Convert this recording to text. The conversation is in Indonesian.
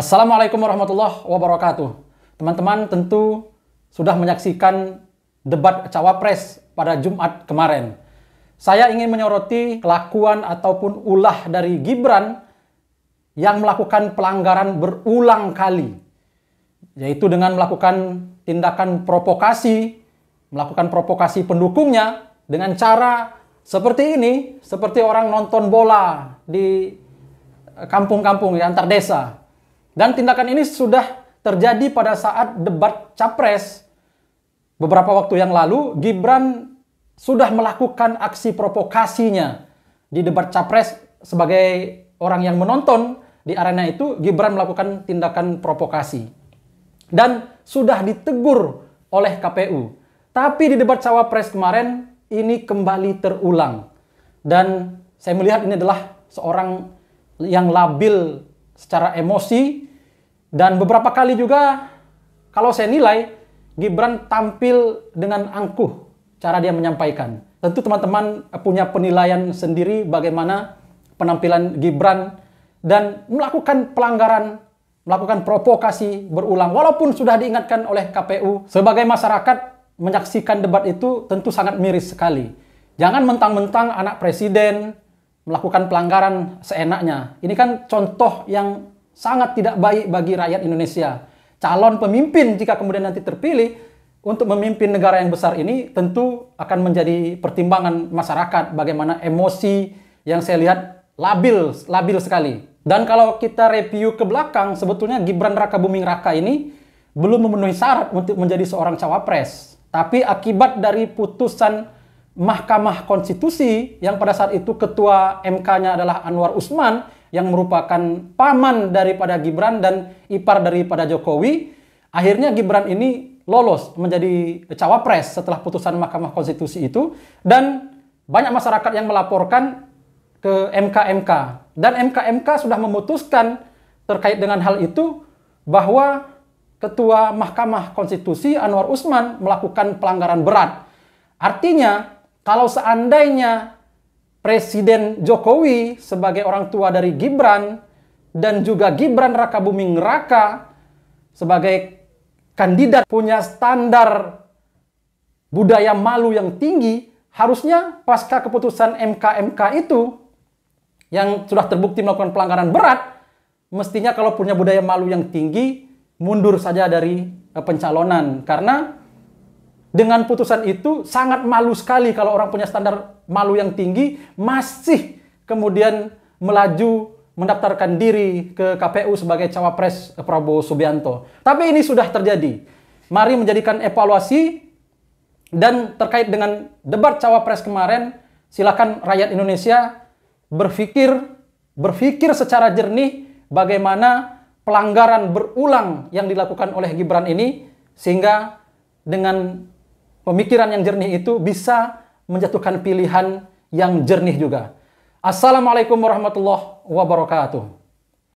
Assalamualaikum warahmatullahi wabarakatuh. Teman-teman tentu sudah menyaksikan debat cawapres pada Jumat kemarin. Saya ingin menyoroti kelakuan ataupun ulah dari Gibran yang melakukan pelanggaran berulang kali, yaitu dengan melakukan tindakan provokasi, melakukan provokasi pendukungnya dengan cara seperti ini, seperti orang nonton bola di kampung-kampung, di antar desa dan tindakan ini sudah terjadi pada saat debat capres. Beberapa waktu yang lalu, Gibran sudah melakukan aksi provokasinya di debat capres sebagai orang yang menonton di arena itu Gibran melakukan tindakan provokasi dan sudah ditegur oleh KPU. Tapi di debat cawapres kemarin ini kembali terulang dan saya melihat ini adalah seorang yang labil secara emosi dan beberapa kali juga kalau saya nilai Gibran tampil dengan angkuh cara dia menyampaikan. Tentu teman-teman punya penilaian sendiri bagaimana penampilan Gibran dan melakukan pelanggaran, melakukan provokasi berulang walaupun sudah diingatkan oleh KPU. Sebagai masyarakat menyaksikan debat itu tentu sangat miris sekali. Jangan mentang-mentang anak presiden, melakukan pelanggaran seenaknya. Ini kan contoh yang sangat tidak baik bagi rakyat Indonesia. Calon pemimpin jika kemudian nanti terpilih untuk memimpin negara yang besar ini tentu akan menjadi pertimbangan masyarakat bagaimana emosi yang saya lihat labil, labil sekali. Dan kalau kita review ke belakang, sebetulnya Gibran Raka Buming Raka ini belum memenuhi syarat untuk menjadi seorang cawapres. Tapi akibat dari putusan Mahkamah Konstitusi yang pada saat itu ketua MK-nya adalah Anwar Usman yang merupakan paman daripada Gibran dan ipar daripada Jokowi, akhirnya Gibran ini lolos menjadi cawapres setelah putusan Mahkamah Konstitusi itu dan banyak masyarakat yang melaporkan ke MKMK dan MKMK sudah memutuskan terkait dengan hal itu bahwa Ketua Mahkamah Konstitusi Anwar Usman melakukan pelanggaran berat. Artinya kalau seandainya Presiden Jokowi sebagai orang tua dari Gibran dan juga Gibran Raka Buming Raka sebagai kandidat punya standar budaya malu yang tinggi, harusnya pasca keputusan MK-MK itu yang sudah terbukti melakukan pelanggaran berat, mestinya kalau punya budaya malu yang tinggi, mundur saja dari eh, pencalonan. Karena dengan putusan itu sangat malu sekali kalau orang punya standar malu yang tinggi masih kemudian melaju mendaftarkan diri ke KPU sebagai cawapres Prabowo Subianto. Tapi ini sudah terjadi. Mari menjadikan evaluasi dan terkait dengan debat cawapres kemarin, silakan rakyat Indonesia berpikir berpikir secara jernih bagaimana pelanggaran berulang yang dilakukan oleh Gibran ini sehingga dengan Pemikiran yang jernih itu bisa menjatuhkan pilihan yang jernih juga. Assalamualaikum warahmatullahi wabarakatuh.